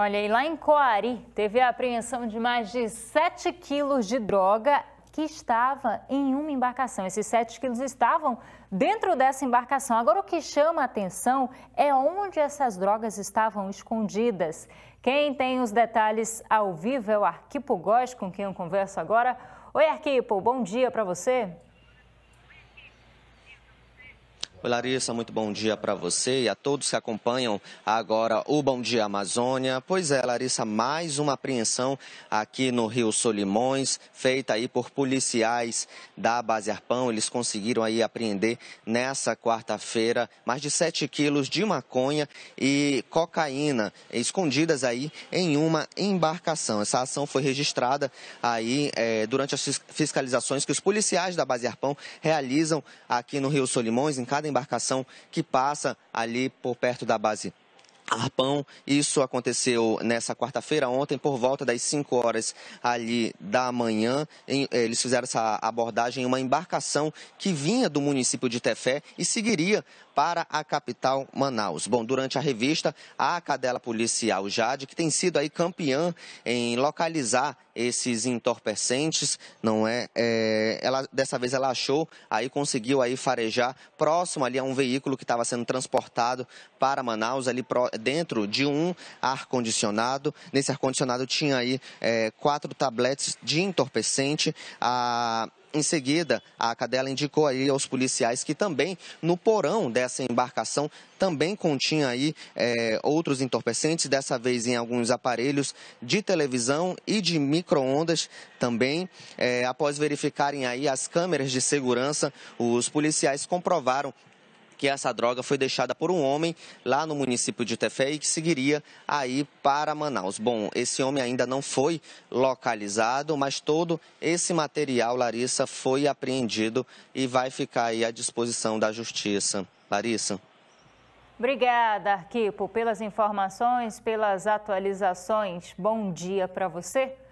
Olha, e lá em Coari teve a apreensão de mais de 7 quilos de droga que estava em uma embarcação. Esses 7 quilos estavam dentro dessa embarcação. Agora, o que chama a atenção é onde essas drogas estavam escondidas. Quem tem os detalhes ao vivo é o Arquipo Góes, com quem eu converso agora. Oi, Arquipo, bom dia para você. Oi, Larissa, muito bom dia para você e a todos que acompanham agora o Bom Dia Amazônia. Pois é, Larissa, mais uma apreensão aqui no Rio Solimões, feita aí por policiais da Base Arpão. Eles conseguiram aí apreender nessa quarta-feira mais de 7 quilos de maconha e cocaína escondidas aí em uma embarcação. Essa ação foi registrada aí é, durante as fiscalizações que os policiais da Base Arpão realizam aqui no Rio Solimões, em cada cada embarcação que passa ali por perto da base Arpão. Isso aconteceu nessa quarta-feira, ontem, por volta das 5 horas ali da manhã. Eh, eles fizeram essa abordagem em uma embarcação que vinha do município de Tefé e seguiria para a capital Manaus. Bom, durante a revista, a cadela policial Jade, que tem sido aí campeã em localizar esses entorpecentes, não é? é ela dessa vez ela achou, aí conseguiu aí farejar próximo ali a um veículo que estava sendo transportado para Manaus ali pro, dentro de um ar-condicionado. Nesse ar-condicionado tinha aí é, quatro tabletes de entorpecente. A, em seguida, a cadela indicou aí aos policiais que também no porão dessa embarcação também continha aí é, outros entorpecentes, dessa vez em alguns aparelhos de televisão e de microondas também. É, após verificarem aí as câmeras de segurança, os policiais comprovaram que essa droga foi deixada por um homem lá no município de Tefé e que seguiria aí para Manaus. Bom, esse homem ainda não foi localizado, mas todo esse material, Larissa, foi apreendido e vai ficar aí à disposição da Justiça. Larissa. Obrigada, Arquipo, pelas informações, pelas atualizações. Bom dia para você.